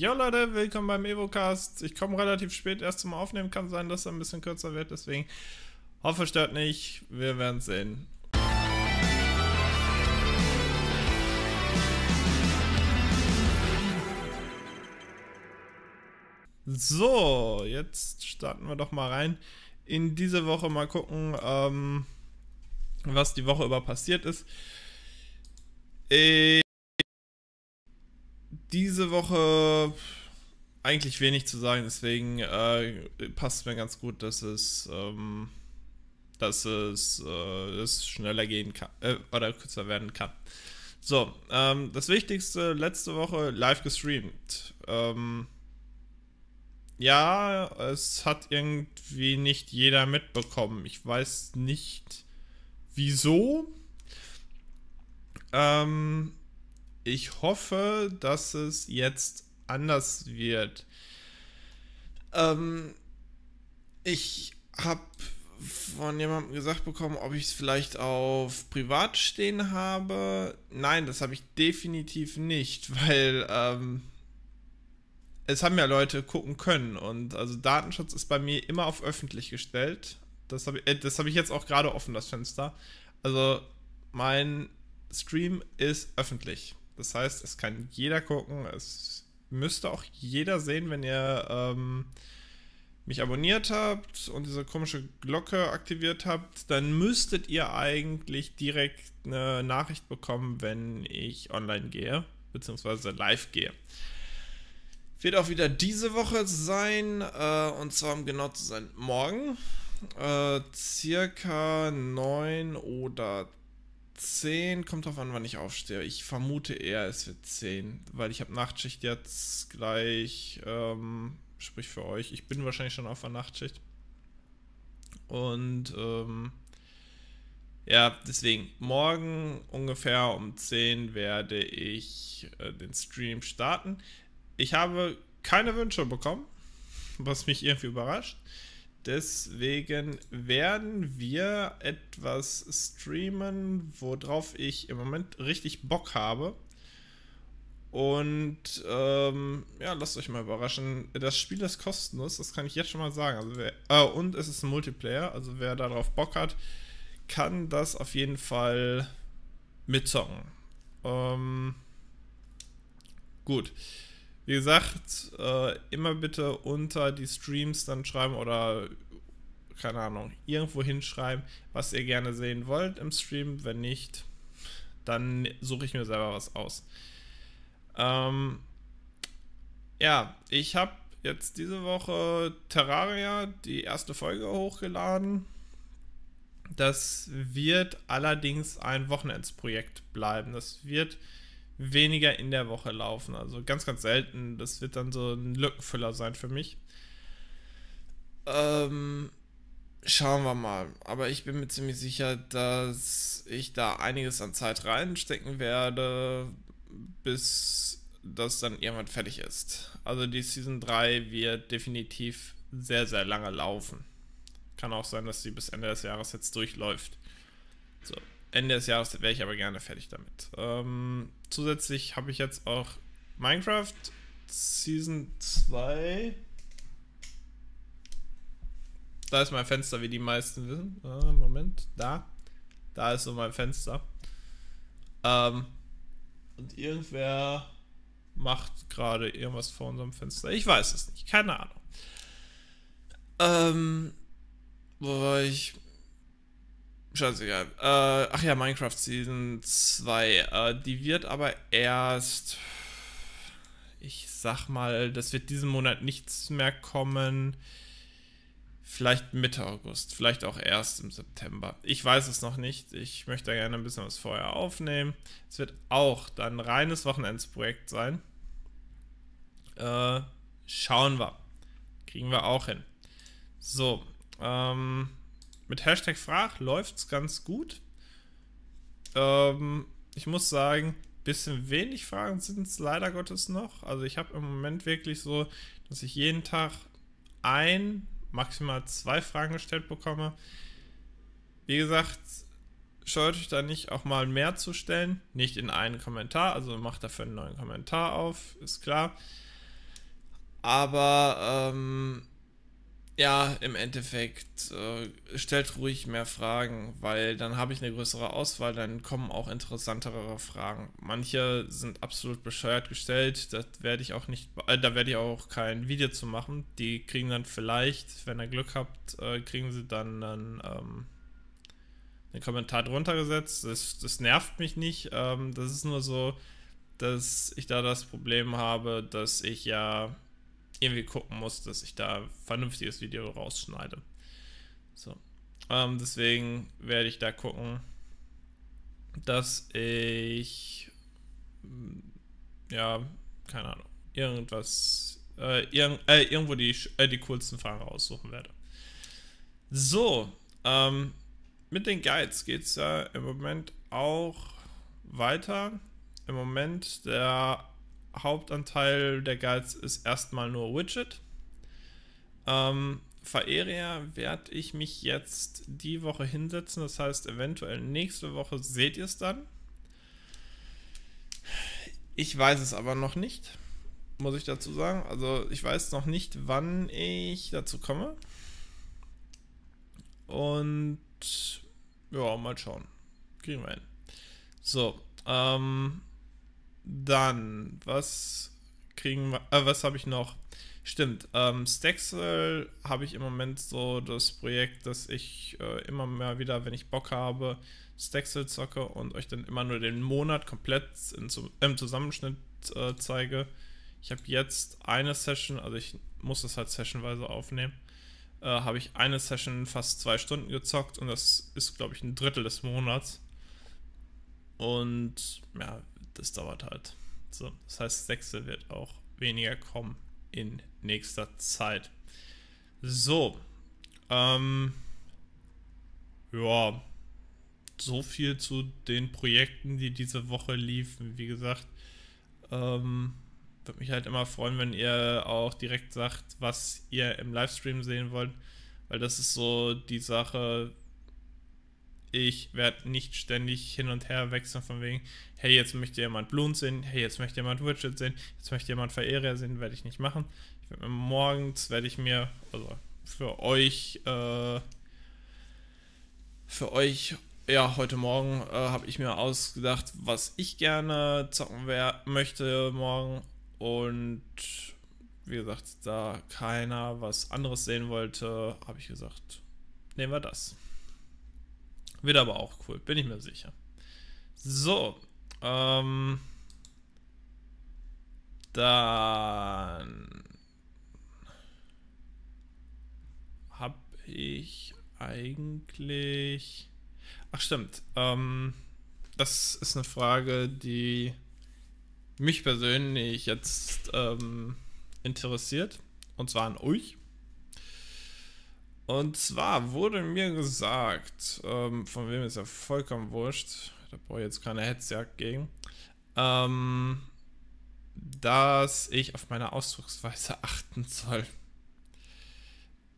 Jo Leute, willkommen beim Evocast. Ich komme relativ spät erst zum Aufnehmen, kann sein, dass er ein bisschen kürzer wird, deswegen hoffe, stört nicht. Wir werden sehen. So, jetzt starten wir doch mal rein in diese Woche. Mal gucken, ähm, was die Woche über passiert ist. Ich diese Woche eigentlich wenig zu sagen, deswegen äh, passt mir ganz gut, dass es, ähm, dass es, äh, dass schneller gehen kann äh, oder kürzer werden kann. So, ähm, das Wichtigste letzte Woche live gestreamt. Ähm, ja, es hat irgendwie nicht jeder mitbekommen. Ich weiß nicht wieso. Ähm, ich hoffe, dass es jetzt anders wird. Ähm, ich habe von jemandem gesagt bekommen, ob ich es vielleicht auf privat stehen habe. Nein, das habe ich definitiv nicht, weil ähm, es haben ja Leute gucken können und also Datenschutz ist bei mir immer auf öffentlich gestellt. Das habe ich, äh, hab ich jetzt auch gerade offen, das Fenster. Also mein Stream ist öffentlich. Das heißt, es kann jeder gucken. Es müsste auch jeder sehen, wenn ihr ähm, mich abonniert habt und diese komische Glocke aktiviert habt, dann müsstet ihr eigentlich direkt eine Nachricht bekommen, wenn ich online gehe, beziehungsweise live gehe. Wird auch wieder diese Woche sein, äh, und zwar um genau zu sein, morgen. Äh, circa 9 oder 10. 10, kommt drauf an, wann ich aufstehe. Ich vermute eher, es wird 10, weil ich habe Nachtschicht jetzt gleich, ähm, sprich für euch. Ich bin wahrscheinlich schon auf der Nachtschicht. Und ähm, ja, deswegen, morgen ungefähr um 10 werde ich äh, den Stream starten. Ich habe keine Wünsche bekommen, was mich irgendwie überrascht. Deswegen werden wir etwas streamen, worauf ich im Moment richtig Bock habe. Und ähm, ja, lasst euch mal überraschen. Das Spiel ist kostenlos, das kann ich jetzt schon mal sagen. Also wer, äh, und es ist ein Multiplayer, also wer darauf Bock hat, kann das auf jeden Fall mitzocken. Ähm, gut. Wie gesagt, äh, immer bitte unter die Streams dann schreiben oder keine Ahnung, irgendwo hinschreiben, was ihr gerne sehen wollt im Stream. Wenn nicht, dann suche ich mir selber was aus. Ähm, ja, ich habe jetzt diese Woche Terraria, die erste Folge hochgeladen. Das wird allerdings ein Wochenendsprojekt bleiben. Das wird weniger in der Woche laufen. Also ganz, ganz selten. Das wird dann so ein Lückenfüller sein für mich. Ähm, schauen wir mal. Aber ich bin mir ziemlich sicher, dass ich da einiges an Zeit reinstecken werde, bis das dann irgendwann fertig ist. Also die Season 3 wird definitiv sehr, sehr lange laufen. Kann auch sein, dass sie bis Ende des Jahres jetzt durchläuft. So, Ende des Jahres wäre ich aber gerne fertig damit. Ähm, zusätzlich habe ich jetzt auch Minecraft Season 2. Da ist mein Fenster, wie die meisten wissen. Ah, Moment, da. Da ist so mein Fenster. Ähm, und irgendwer macht gerade irgendwas vor unserem Fenster. Ich weiß es nicht, keine Ahnung. Ähm, wo war ich? Scheißegal. Äh, ach ja, Minecraft Season 2. Äh, die wird aber erst. Ich sag mal, das wird diesen Monat nichts mehr kommen. Vielleicht Mitte August, vielleicht auch erst im September. Ich weiß es noch nicht. Ich möchte gerne ein bisschen was vorher aufnehmen. Es wird auch dann reines Wochenendsprojekt sein. Äh, schauen wir. Kriegen wir auch hin. So, ähm, mit Hashtag Frag läuft es ganz gut. Ähm, ich muss sagen, bisschen wenig Fragen sind es leider Gottes noch. Also ich habe im Moment wirklich so, dass ich jeden Tag ein, maximal zwei Fragen gestellt bekomme. Wie gesagt, scheut euch da nicht auch mal mehr zu stellen. Nicht in einen Kommentar, also macht dafür einen neuen Kommentar auf, ist klar. Aber ähm, ja, im Endeffekt äh, stellt ruhig mehr Fragen, weil dann habe ich eine größere Auswahl, dann kommen auch interessantere Fragen. Manche sind absolut bescheuert gestellt, das werde ich auch nicht, äh, da werde ich auch kein Video zu machen. Die kriegen dann vielleicht, wenn ihr Glück habt, äh, kriegen sie dann einen, ähm, einen Kommentar drunter gesetzt. Das, das nervt mich nicht. Ähm, das ist nur so, dass ich da das Problem habe, dass ich ja irgendwie gucken muss, dass ich da vernünftiges Video rausschneide. So. Ähm, deswegen werde ich da gucken, dass ich mm, ja, keine Ahnung, irgendwas, äh, irg äh, irgendwo die, äh, die coolsten Fahrer aussuchen werde. So, ähm, mit den Guides geht es ja im Moment auch weiter. Im Moment der Hauptanteil der Guides ist erstmal nur Widget. Ähm, Vereria werde ich mich jetzt die Woche hinsetzen. Das heißt, eventuell nächste Woche seht ihr es dann. Ich weiß es aber noch nicht, muss ich dazu sagen. Also ich weiß noch nicht, wann ich dazu komme. Und ja, mal schauen. Kriegen wir hin. So, ähm, dann, was kriegen wir, äh, was habe ich noch? Stimmt, ähm, Staxel habe ich im Moment so das Projekt, dass ich äh, immer mehr wieder, wenn ich Bock habe, Stexel zocke und euch dann immer nur den Monat komplett in, im Zusammenschnitt äh, zeige. Ich habe jetzt eine Session, also ich muss das halt sessionweise aufnehmen, äh, habe ich eine Session fast zwei Stunden gezockt und das ist, glaube ich, ein Drittel des Monats. Und ja, das dauert halt. So, das heißt, sechste wird auch weniger kommen in nächster Zeit. So, ähm, ja, so viel zu den Projekten, die diese Woche liefen. Wie gesagt, ähm, würde mich halt immer freuen, wenn ihr auch direkt sagt, was ihr im Livestream sehen wollt, weil das ist so die Sache, ich werde nicht ständig hin und her wechseln von wegen, hey, jetzt möchte jemand Blunt sehen, hey, jetzt möchte jemand Widget sehen, jetzt möchte jemand Verehrer sehen, werde ich nicht machen. Ich werd mir, morgens werde ich mir, also für euch, äh, für euch, ja, heute Morgen äh, habe ich mir ausgedacht, was ich gerne zocken möchte morgen und wie gesagt, da keiner was anderes sehen wollte, habe ich gesagt, nehmen wir das. Wird aber auch cool, bin ich mir sicher. So, ähm, dann habe ich eigentlich... Ach stimmt, ähm, das ist eine Frage, die mich persönlich jetzt ähm, interessiert. Und zwar an euch. Und zwar wurde mir gesagt, ähm, von wem ist ja vollkommen wurscht, da brauche ich jetzt keine Hetzjagd gegen, ähm, dass ich auf meine Ausdrucksweise achten soll.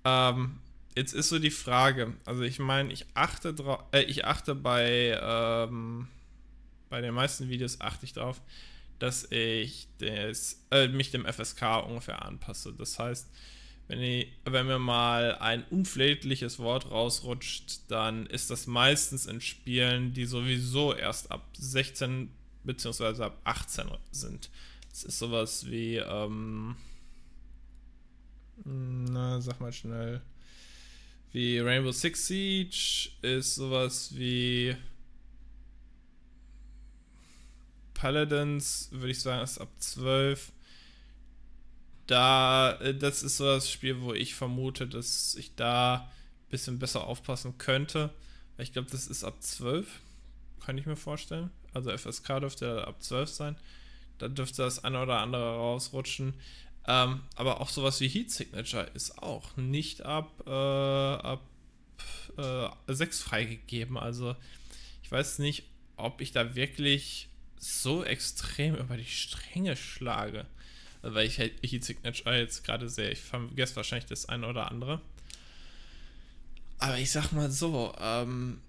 Ähm, jetzt ist so die Frage, also ich meine, ich achte äh, ich achte bei, ähm, bei den meisten Videos achte ich darauf, dass ich des, äh, mich dem FSK ungefähr anpasse. Das heißt, wenn, ich, wenn mir mal ein unflätliches Wort rausrutscht, dann ist das meistens in Spielen, die sowieso erst ab 16 bzw. ab 18 sind. Es ist sowas wie, ähm, na, sag mal schnell, wie Rainbow Six Siege ist sowas wie Paladins, würde ich sagen, ist ab 12 da, äh, das ist so das Spiel, wo ich vermute, dass ich da ein bisschen besser aufpassen könnte. Ich glaube, das ist ab 12, kann ich mir vorstellen. Also FSK dürfte ab 12 sein. Da dürfte das eine oder andere rausrutschen. Ähm, aber auch sowas wie Heat Signature ist auch nicht ab, äh, ab äh, 6 freigegeben. Also ich weiß nicht, ob ich da wirklich so extrem über die Stränge schlage weil ich Heat Signature jetzt gerade sehe. Ich vergesse wahrscheinlich das eine oder andere. Aber ich sag mal so, ähm,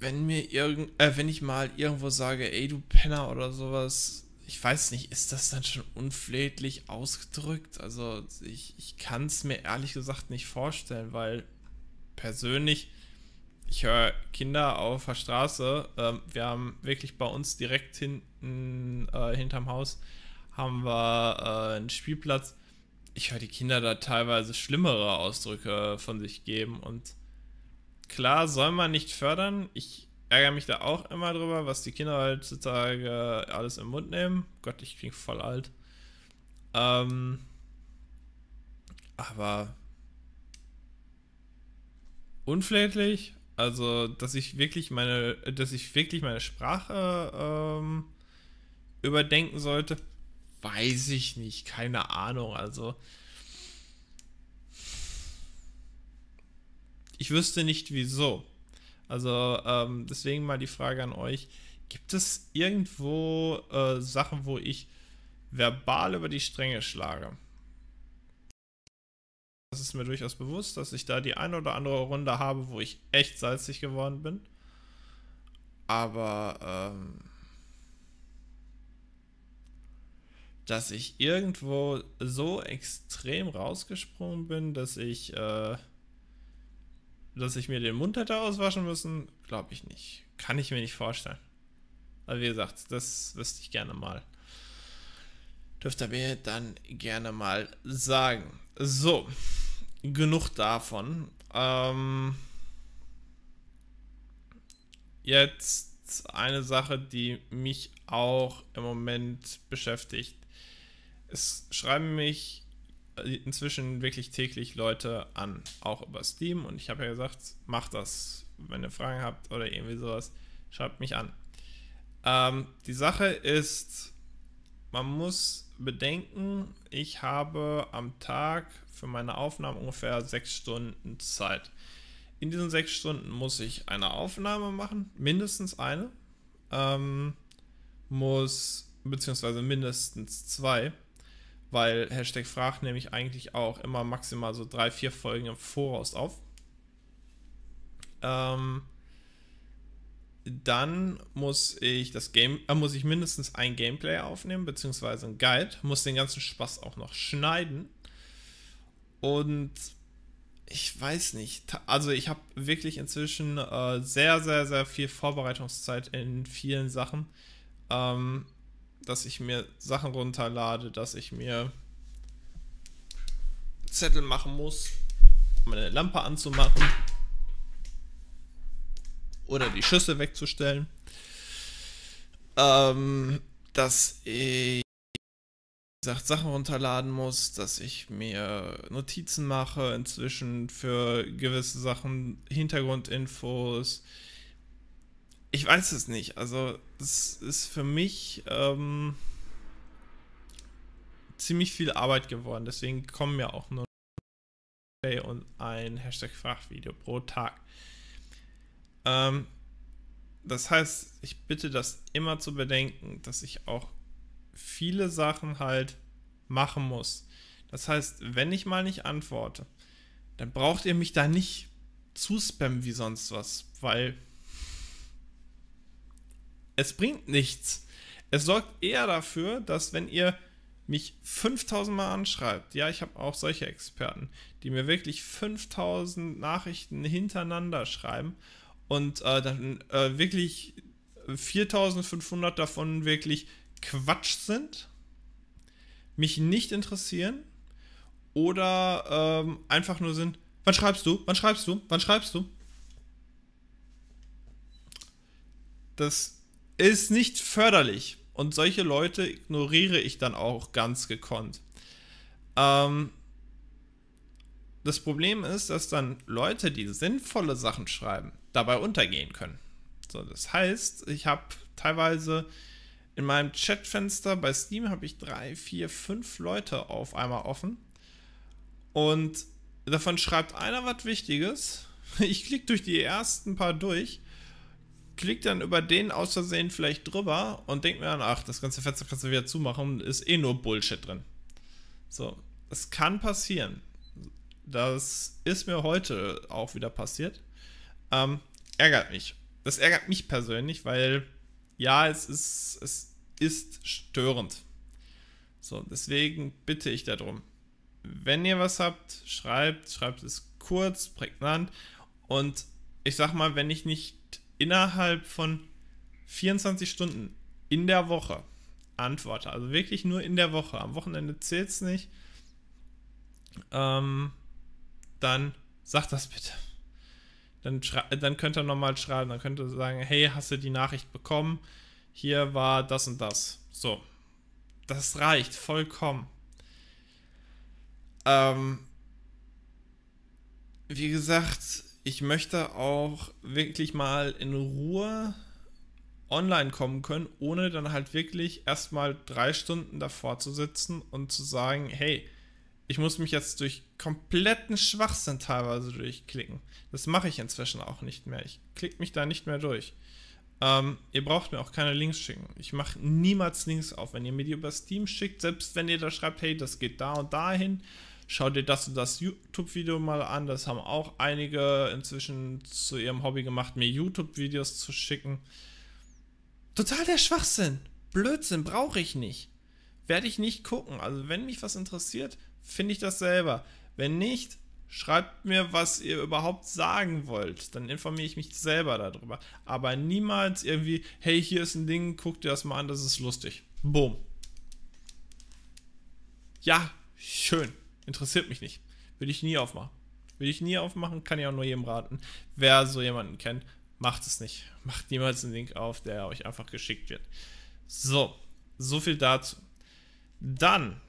wenn mir irgend, äh, wenn ich mal irgendwo sage, ey du Penner oder sowas, ich weiß nicht, ist das dann schon unflätlich ausgedrückt? Also ich, ich kann es mir ehrlich gesagt nicht vorstellen, weil persönlich, ich höre Kinder auf der Straße, ähm, wir haben wirklich bei uns direkt hin, hinten äh, hinterm Haus haben wir äh, einen Spielplatz. Ich höre die Kinder da teilweise schlimmere Ausdrücke äh, von sich geben und klar soll man nicht fördern. Ich ärgere mich da auch immer drüber, was die Kinder heutzutage alles im Mund nehmen. Gott, ich klinge voll alt. Ähm, aber unflätlich, also dass ich wirklich meine, dass ich wirklich meine Sprache ähm, überdenken sollte? Weiß ich nicht, keine Ahnung. Also, ich wüsste nicht wieso. Also, ähm, deswegen mal die Frage an euch: Gibt es irgendwo äh, Sachen, wo ich verbal über die Stränge schlage? Das ist mir durchaus bewusst, dass ich da die eine oder andere Runde habe, wo ich echt salzig geworden bin. Aber, ähm dass ich irgendwo so extrem rausgesprungen bin, dass ich, äh, dass ich mir den Mund hätte auswaschen müssen, glaube ich nicht. Kann ich mir nicht vorstellen. Aber wie gesagt, das wüsste ich gerne mal. Dürft ihr mir dann gerne mal sagen. So, genug davon. Ähm, jetzt eine Sache, die mich auch im Moment beschäftigt es schreiben mich äh, inzwischen wirklich täglich Leute an, auch über Steam. Und ich habe ja gesagt, macht das, wenn ihr Fragen habt oder irgendwie sowas, schreibt mich an. Ähm, die Sache ist, man muss bedenken, ich habe am Tag für meine Aufnahme ungefähr sechs Stunden Zeit. In diesen sechs Stunden muss ich eine Aufnahme machen, mindestens eine, ähm, muss beziehungsweise mindestens zwei weil Hashtag Frag nehme ich eigentlich auch immer maximal so drei, vier Folgen im Voraus auf. Ähm, dann muss ich das Game, äh, muss ich mindestens ein Gameplay aufnehmen, beziehungsweise ein Guide, muss den ganzen Spaß auch noch schneiden. Und ich weiß nicht, also ich habe wirklich inzwischen äh, sehr, sehr, sehr viel Vorbereitungszeit in vielen Sachen. Ähm, dass ich mir Sachen runterlade, dass ich mir Zettel machen muss, um meine Lampe anzumachen oder die Schüssel wegzustellen, ähm, dass ich gesagt, Sachen runterladen muss, dass ich mir Notizen mache inzwischen für gewisse Sachen, Hintergrundinfos, ich weiß es nicht. Also, es ist für mich ähm, ziemlich viel Arbeit geworden. Deswegen kommen ja auch nur und ein Hashtag Fachvideo pro Tag. Ähm, das heißt, ich bitte das immer zu bedenken, dass ich auch viele Sachen halt machen muss. Das heißt, wenn ich mal nicht antworte, dann braucht ihr mich da nicht zu spammen wie sonst was, weil es bringt nichts. Es sorgt eher dafür, dass wenn ihr mich 5000 Mal anschreibt, ja, ich habe auch solche Experten, die mir wirklich 5000 Nachrichten hintereinander schreiben und äh, dann äh, wirklich 4500 davon wirklich Quatsch sind, mich nicht interessieren oder ähm, einfach nur sind, wann schreibst du, wann schreibst du, wann schreibst du? Das ist nicht förderlich. Und solche Leute ignoriere ich dann auch ganz gekonnt. Ähm, das Problem ist, dass dann Leute, die sinnvolle Sachen schreiben, dabei untergehen können. So, das heißt, ich habe teilweise in meinem Chatfenster bei Steam habe ich drei, vier, fünf Leute auf einmal offen. Und davon schreibt einer was Wichtiges. Ich klicke durch die ersten paar durch klick dann über den aus Versehen vielleicht drüber und denk mir dann, ach, das ganze Fenster kannst du wieder zumachen, ist eh nur Bullshit drin. So, es kann passieren. Das ist mir heute auch wieder passiert. Ähm, ärgert mich. Das ärgert mich persönlich, weil ja, es ist, es ist störend. So, deswegen bitte ich darum. Wenn ihr was habt, schreibt, schreibt es kurz, prägnant. Und ich sag mal, wenn ich nicht innerhalb von 24 Stunden in der Woche antworte. Also wirklich nur in der Woche. Am Wochenende zählt es nicht. Ähm, dann sagt das bitte. Dann, äh, dann könnt ihr nochmal schreiben. Dann könnt ihr sagen, hey, hast du die Nachricht bekommen? Hier war das und das. So. Das reicht vollkommen. Ähm, wie gesagt, ich möchte auch wirklich mal in Ruhe online kommen können, ohne dann halt wirklich erstmal drei Stunden davor zu sitzen und zu sagen, hey, ich muss mich jetzt durch kompletten Schwachsinn teilweise durchklicken. Das mache ich inzwischen auch nicht mehr. Ich klicke mich da nicht mehr durch. Ähm, ihr braucht mir auch keine Links schicken. Ich mache niemals Links auf. Wenn ihr mir die über Steam schickt, selbst wenn ihr da schreibt, hey, das geht da und dahin, schau dir das und das YouTube-Video mal an. Das haben auch einige inzwischen zu ihrem Hobby gemacht, mir YouTube-Videos zu schicken. Total der Schwachsinn. Blödsinn, brauche ich nicht. Werde ich nicht gucken. Also wenn mich was interessiert, finde ich das selber. Wenn nicht, schreibt mir, was ihr überhaupt sagen wollt. Dann informiere ich mich selber darüber. Aber niemals irgendwie, hey, hier ist ein Ding, guckt dir das mal an, das ist lustig. Boom. Ja, schön. Interessiert mich nicht. Würde ich nie aufmachen. Würde ich nie aufmachen, kann ich auch nur jedem raten. Wer so jemanden kennt, macht es nicht. Macht niemals einen Link auf, der euch einfach geschickt wird. So, so viel dazu. Dann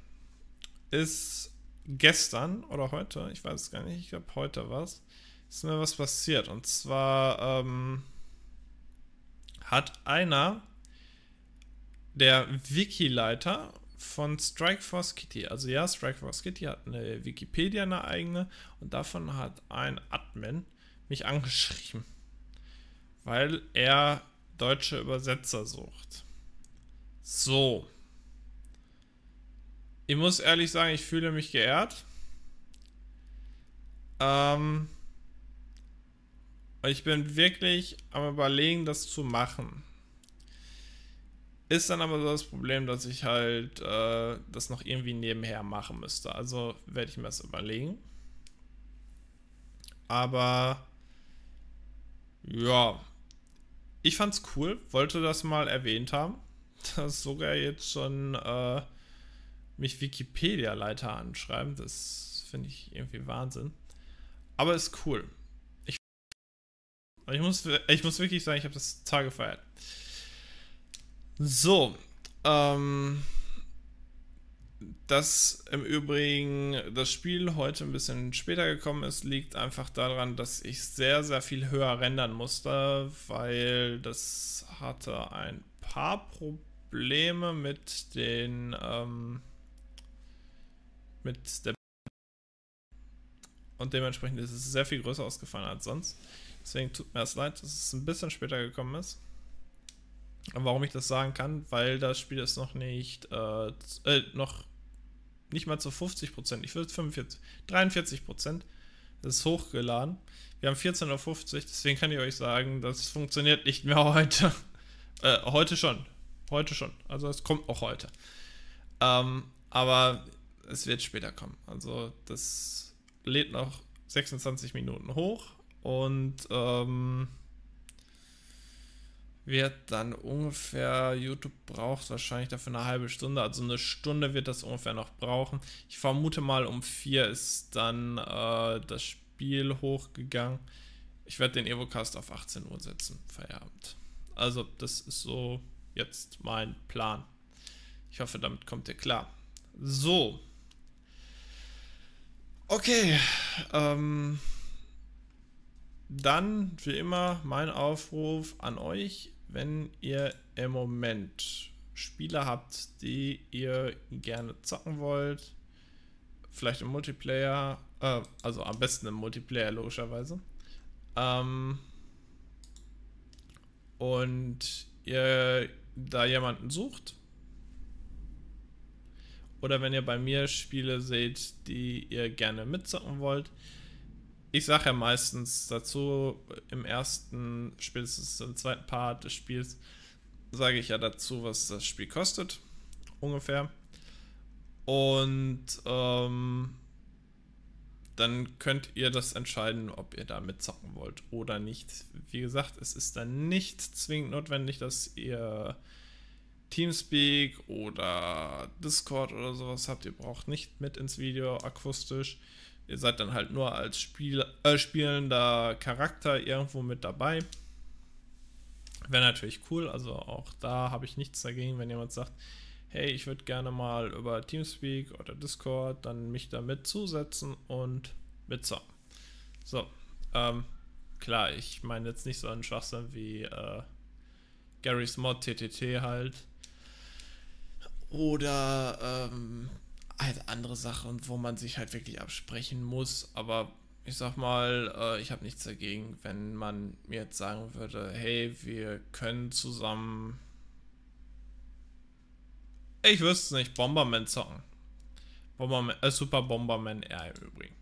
ist gestern oder heute, ich weiß es gar nicht, ich glaube heute was, ist mir was passiert. Und zwar ähm, hat einer, der Wiki-Leiter von Strikeforce Kitty. Also ja, Strikeforce Kitty hat eine Wikipedia, eine eigene und davon hat ein Admin mich angeschrieben, weil er deutsche Übersetzer sucht. So. Ich muss ehrlich sagen, ich fühle mich geehrt. Ähm, ich bin wirklich am Überlegen, das zu machen. Ist dann aber so das Problem, dass ich halt äh, das noch irgendwie nebenher machen müsste. Also werde ich mir das überlegen. Aber ja, ich fand's cool, wollte das mal erwähnt haben, dass sogar jetzt schon äh, mich Wikipedia-Leiter anschreiben. Das finde ich irgendwie Wahnsinn. Aber ist cool. Ich, ich, muss, ich muss wirklich sagen, ich habe das Tage gefeiert. So, ähm, dass im Übrigen das Spiel heute ein bisschen später gekommen ist, liegt einfach daran, dass ich sehr, sehr viel höher rendern musste, weil das hatte ein paar Probleme mit den ähm, mit der und dementsprechend ist es sehr viel größer ausgefallen als sonst. Deswegen tut mir das leid, dass es ein bisschen später gekommen ist. Warum ich das sagen kann, weil das Spiel ist noch nicht, äh, äh, noch nicht mal zu 50 Prozent, ich würde 45, 43 Prozent, ist hochgeladen. Wir haben 14.50 Uhr, deswegen kann ich euch sagen, das funktioniert nicht mehr heute. äh, heute schon, heute schon, also es kommt auch heute. Ähm, aber es wird später kommen, also das lädt noch 26 Minuten hoch und ähm, wird dann ungefähr, YouTube braucht wahrscheinlich dafür eine halbe Stunde, also eine Stunde wird das ungefähr noch brauchen. Ich vermute mal, um vier ist dann äh, das Spiel hochgegangen. Ich werde den Evocast auf 18 Uhr setzen, Feierabend. Also, das ist so jetzt mein Plan. Ich hoffe, damit kommt ihr klar. So. Okay. Ähm, dann, wie immer, mein Aufruf an euch wenn ihr im Moment Spieler habt, die ihr gerne zocken wollt, vielleicht im Multiplayer, äh, also am besten im Multiplayer logischerweise, ähm, und ihr da jemanden sucht, oder wenn ihr bei mir Spiele seht, die ihr gerne mitzocken wollt, ich sage ja meistens dazu im ersten, spätestens im zweiten Part des Spiels, sage ich ja dazu, was das Spiel kostet, ungefähr. Und ähm, dann könnt ihr das entscheiden, ob ihr da mitzocken wollt oder nicht. Wie gesagt, es ist dann nicht zwingend notwendig, dass ihr Teamspeak oder Discord oder sowas habt. Ihr braucht nicht mit ins Video akustisch. Ihr seid dann halt nur als Spiel, äh, spielender Charakter irgendwo mit dabei. Wäre natürlich cool, also auch da habe ich nichts dagegen, wenn jemand sagt, hey, ich würde gerne mal über Teamspeak oder Discord dann mich damit zusetzen und mitzocken. So, ähm, klar, ich meine jetzt nicht so einen Schwachsinn wie äh, Gary's Mod TTT halt. Oder ähm, halt andere Sachen, wo man sich halt wirklich absprechen muss. Aber ich sag mal, äh, ich habe nichts dagegen, wenn man mir jetzt sagen würde, hey, wir können zusammen. Ich wüsste es nicht, Bomberman zocken. Bomberman, äh, Super Bomberman R im Übrigen.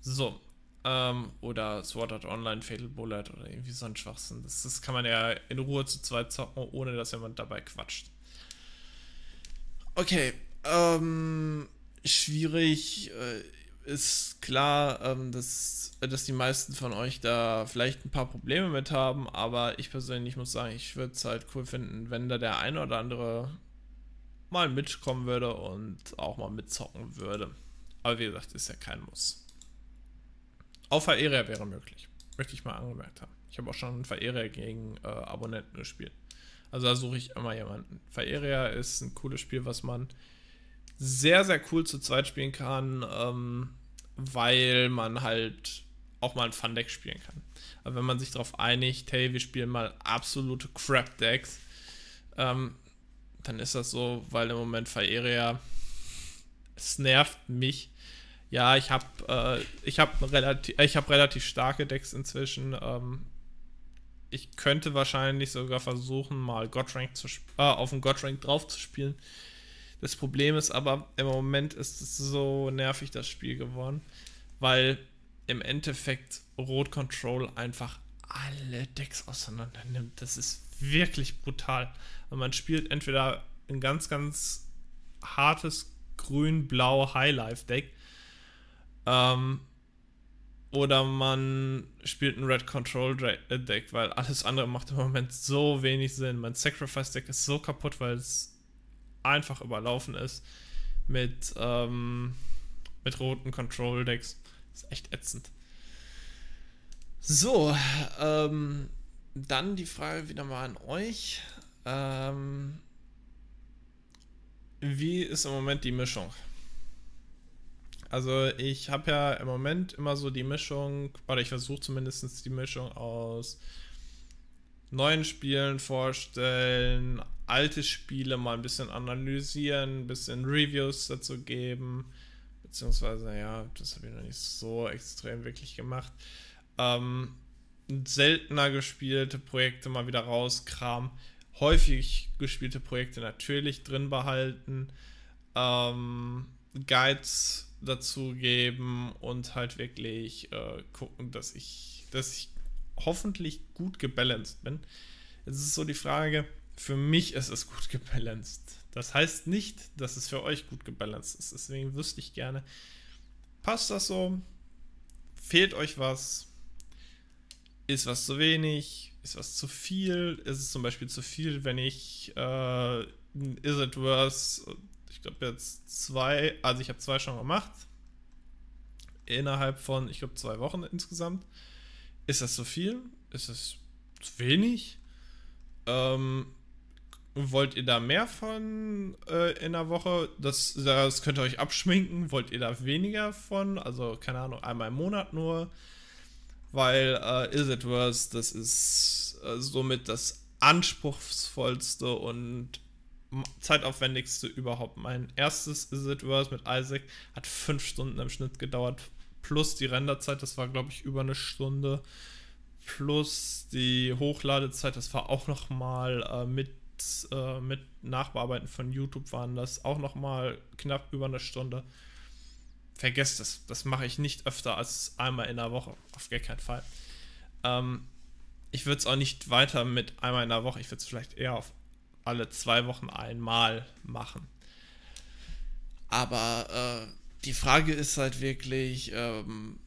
So. Ähm, oder Sword Art Online, Fatal Bullet oder irgendwie so ein Schwachsinn. Das, das kann man ja in Ruhe zu zweit zocken, ohne dass jemand dabei quatscht. Okay, ähm, schwierig äh, ist klar, ähm, dass, äh, dass die meisten von euch da vielleicht ein paar Probleme mit haben, aber ich persönlich muss sagen, ich würde es halt cool finden, wenn da der eine oder andere mal mitkommen würde und auch mal mitzocken würde. Aber wie gesagt, ist ja kein Muss. Auch Verehrer wäre möglich. Möchte ich mal angemerkt haben. Ich habe auch schon Verehrer gegen äh, Abonnenten gespielt. Also da suche ich immer jemanden. Verehrer ist ein cooles Spiel, was man sehr, sehr cool zu zweit spielen kann, ähm, weil man halt auch mal ein Fun-Deck spielen kann. Aber wenn man sich darauf einigt, hey, wir spielen mal absolute Crap-Decks, ähm, dann ist das so, weil im Moment Faeria, es nervt mich. Ja, ich habe äh, ich hab relativ, äh, ich hab relativ starke Decks inzwischen. Ähm, ich könnte wahrscheinlich sogar versuchen, mal Godrank zu äh, auf den Godrank drauf zu spielen. Das Problem ist aber, im Moment ist es so nervig, das Spiel geworden, weil im Endeffekt Rot Control einfach alle Decks auseinander nimmt. Das ist wirklich brutal. Und man spielt entweder ein ganz, ganz hartes grün-blau Highlife-Deck ähm, oder man spielt ein Red Control äh, Deck, weil alles andere macht im Moment so wenig Sinn. Mein Sacrifice Deck ist so kaputt, weil es einfach überlaufen ist mit, ähm, mit roten Control-Decks. Ist echt ätzend. So, ähm, dann die Frage wieder mal an euch. Ähm, wie ist im Moment die Mischung? Also ich habe ja im Moment immer so die Mischung, oder ich versuche zumindest die Mischung aus neuen Spielen vorstellen, alte Spiele mal ein bisschen analysieren, ein bisschen Reviews dazu geben. Beziehungsweise, ja, das habe ich noch nicht so extrem wirklich gemacht. Ähm, seltener gespielte Projekte mal wieder rauskramen. Häufig gespielte Projekte natürlich drin behalten. Ähm, Guides dazu geben und halt wirklich äh, gucken, dass ich, dass ich hoffentlich gut gebalanced bin. Jetzt ist so die Frage, für mich ist es gut gebalanced. Das heißt nicht, dass es für euch gut gebalanced ist. Deswegen wüsste ich gerne, passt das so? Fehlt euch was? Ist was zu wenig? Ist was zu viel? Ist es zum Beispiel zu viel, wenn ich äh, Is It Worse, ich glaube jetzt zwei, also ich habe zwei schon gemacht. Innerhalb von, ich glaube, zwei Wochen insgesamt. Ist das zu viel? Ist es zu wenig? Ähm, Wollt ihr da mehr von äh, in der Woche? Das, das könnt ihr euch abschminken. Wollt ihr da weniger von? Also, keine Ahnung, einmal im Monat nur. Weil äh, Is It Worse, das ist äh, somit das anspruchsvollste und zeitaufwendigste überhaupt. Mein erstes Is It Worse mit Isaac hat fünf Stunden im Schnitt gedauert. Plus die Renderzeit, das war, glaube ich, über eine Stunde. Plus die Hochladezeit, das war auch nochmal äh, mit Tracks äh, mit Nachbearbeiten von YouTube waren das auch nochmal knapp über eine Stunde. Vergesst es, das mache ich nicht öfter als einmal in der Woche, auf gar keinen Fall. Ähm, ich würde es auch nicht weiter mit einmal in der Woche, ich würde es vielleicht eher auf alle zwei Wochen einmal machen. Aber äh, die Frage ist halt wirklich, ähm,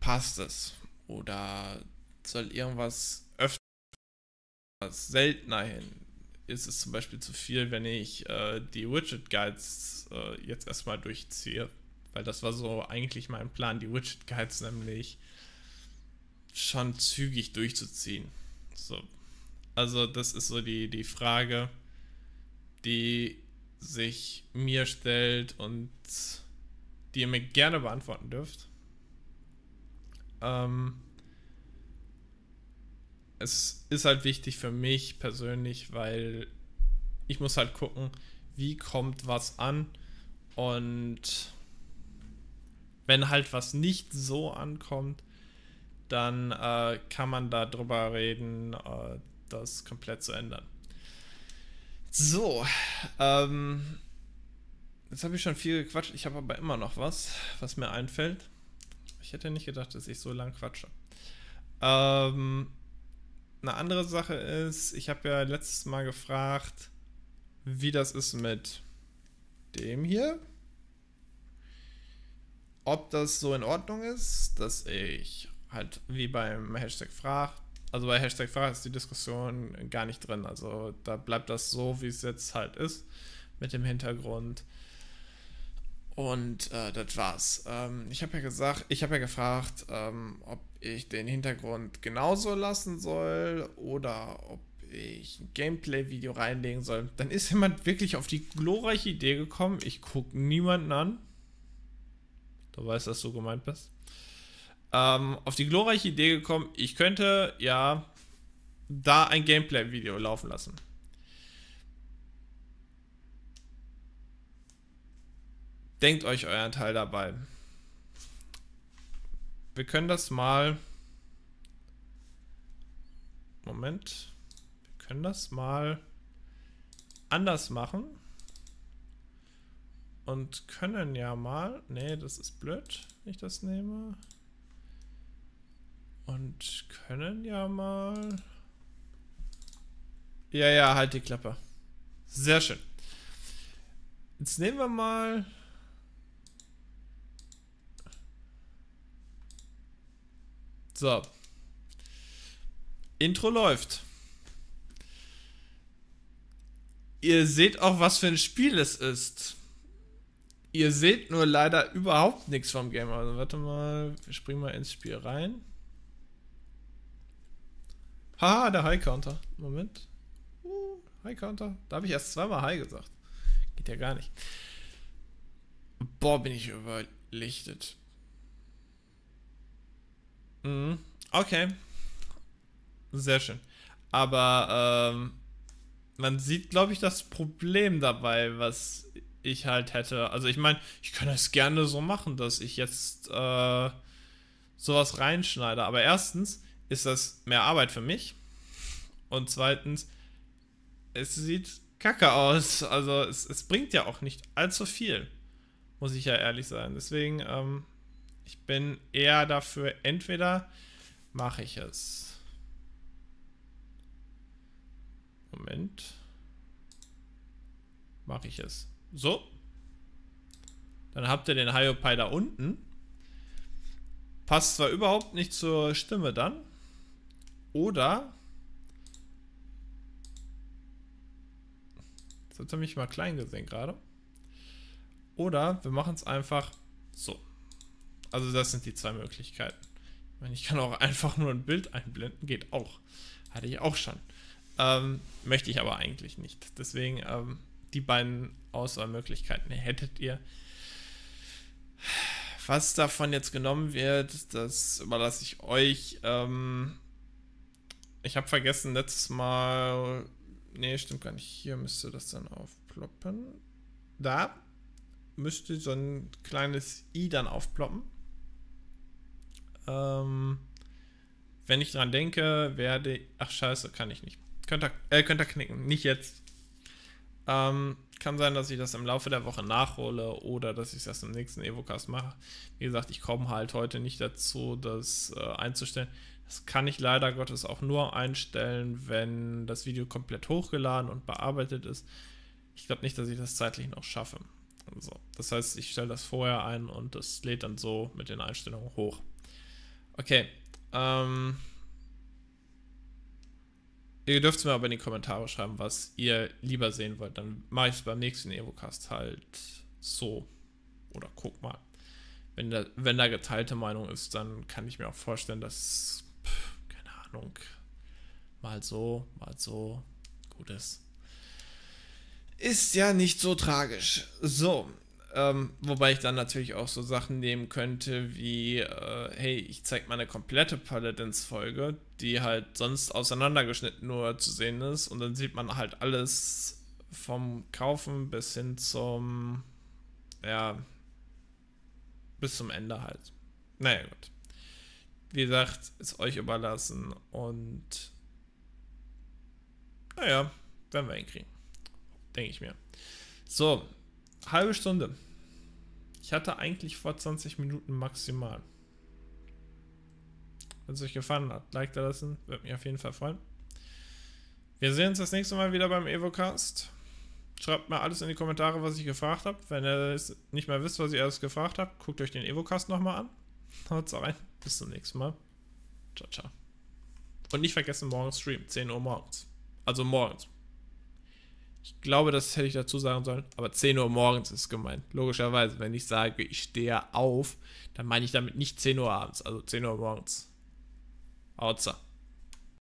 passt es? Oder soll irgendwas seltener hin. Ist es zum Beispiel zu viel, wenn ich äh, die Widget Guides äh, jetzt erstmal durchziehe? Weil das war so eigentlich mein Plan, die Widget Guides nämlich schon zügig durchzuziehen. So. Also, das ist so die, die Frage, die sich mir stellt und die ihr mir gerne beantworten dürft. Ähm, es ist halt wichtig für mich persönlich, weil ich muss halt gucken, wie kommt was an und wenn halt was nicht so ankommt, dann äh, kann man darüber reden, äh, das komplett zu ändern. So, ähm, jetzt habe ich schon viel gequatscht, ich habe aber immer noch was, was mir einfällt. Ich hätte nicht gedacht, dass ich so lang quatsche. Ähm, eine andere Sache ist, ich habe ja letztes Mal gefragt, wie das ist mit dem hier. Ob das so in Ordnung ist, dass ich halt wie beim Hashtag Frag, also bei Hashtag Frag ist die Diskussion gar nicht drin. Also da bleibt das so, wie es jetzt halt ist, mit dem Hintergrund. Und äh, das war's. Ähm, ich habe ja gesagt, ich habe ja gefragt, ähm, ob ich den Hintergrund genauso lassen soll oder ob ich ein Gameplay-Video reinlegen soll. Dann ist jemand wirklich auf die glorreiche Idee gekommen, ich gucke niemanden an. Du weißt, dass du gemeint bist. Ähm, auf die glorreiche Idee gekommen, ich könnte ja da ein Gameplay-Video laufen lassen. Denkt euch euren Teil dabei wir können das mal. Moment. Wir können das mal anders machen. Und können ja mal. Nee, das ist blöd, wenn ich das nehme. Und können ja mal. Ja, ja, halt die Klappe. Sehr schön. Jetzt nehmen wir mal So. Intro läuft. Ihr seht auch, was für ein Spiel es ist. Ihr seht nur leider überhaupt nichts vom Game. Also warte mal, wir springen mal ins Spiel rein. Haha, der High Counter. Moment. Uh, High Counter. Da habe ich erst zweimal High gesagt. Geht ja gar nicht. Boah, bin ich überlichtet. Mhm. Okay. Sehr schön. Aber ähm, man sieht, glaube ich, das Problem dabei, was ich halt hätte. Also ich meine, ich kann es gerne so machen, dass ich jetzt äh, sowas reinschneide. Aber erstens ist das mehr Arbeit für mich. Und zweitens, es sieht kacke aus. Also es, es bringt ja auch nicht allzu viel. Muss ich ja ehrlich sein. Deswegen, ähm, ich bin eher dafür, entweder mache ich es. Moment. Mache ich es. So. Dann habt ihr den Hyopai da unten. Passt zwar überhaupt nicht zur Stimme dann. Oder Jetzt hat er mich mal klein gesehen gerade. Oder wir machen es einfach so. Also das sind die zwei Möglichkeiten. Ich, meine, ich kann auch einfach nur ein Bild einblenden, geht auch. Hatte ich auch schon. Ähm, möchte ich aber eigentlich nicht. Deswegen ähm, die beiden Auswahlmöglichkeiten hättet ihr. Was davon jetzt genommen wird, das überlasse ich euch. Ähm, ich habe vergessen, letztes Mal. Ne, stimmt gar nicht. Hier müsste das dann aufploppen. Da müsste so ein kleines i dann aufploppen. Ähm, wenn ich dran denke, werde. ich. Ach, scheiße, kann ich nicht. Könnt ihr, äh, könnt ihr knicken, nicht jetzt. Ähm, kann sein, dass ich das im Laufe der Woche nachhole oder dass ich das im nächsten Evocast mache. Wie gesagt, ich komme halt heute nicht dazu, das äh, einzustellen. Das kann ich leider Gottes auch nur einstellen, wenn das Video komplett hochgeladen und bearbeitet ist. Ich glaube nicht, dass ich das zeitlich noch schaffe. So. Das heißt, ich stelle das vorher ein und das lädt dann so mit den Einstellungen hoch. Okay. Ähm, ihr dürft mir aber in die Kommentare schreiben, was ihr lieber sehen wollt. Dann mache ich es beim nächsten Evocast halt so. Oder guck mal. Wenn da, wenn da geteilte Meinung ist, dann kann ich mir auch vorstellen, dass, pff, keine Ahnung, mal so, mal so Gutes. Ist ja nicht so tragisch. So, ähm, wobei ich dann natürlich auch so Sachen nehmen könnte wie, äh, hey, ich zeig mal eine komplette Paladins-Folge, die halt sonst auseinandergeschnitten nur zu sehen ist. Und dann sieht man halt alles vom Kaufen bis hin zum, ja, bis zum Ende halt. Naja, gut. Wie gesagt, ist euch überlassen und naja, werden wir hinkriegen. Denke ich mir. So, halbe Stunde. Ich hatte eigentlich vor 20 Minuten maximal. Wenn es euch gefallen hat, Like da lassen, würde mich auf jeden Fall freuen. Wir sehen uns das nächste Mal wieder beim Evocast. Schreibt mal alles in die Kommentare, was ich gefragt habe. Wenn ihr nicht mehr wisst, was ihr alles gefragt habt, guckt euch den Evocast nochmal an. Haut's rein. Bis zum nächsten Mal. Ciao, ciao. Und nicht vergessen, morgen Stream, 10 Uhr morgens. Also morgens. Ich glaube, das hätte ich dazu sagen sollen. Aber 10 Uhr morgens ist gemeint. Logischerweise, wenn ich sage, ich stehe auf, dann meine ich damit nicht 10 Uhr abends, also 10 Uhr morgens. Außer.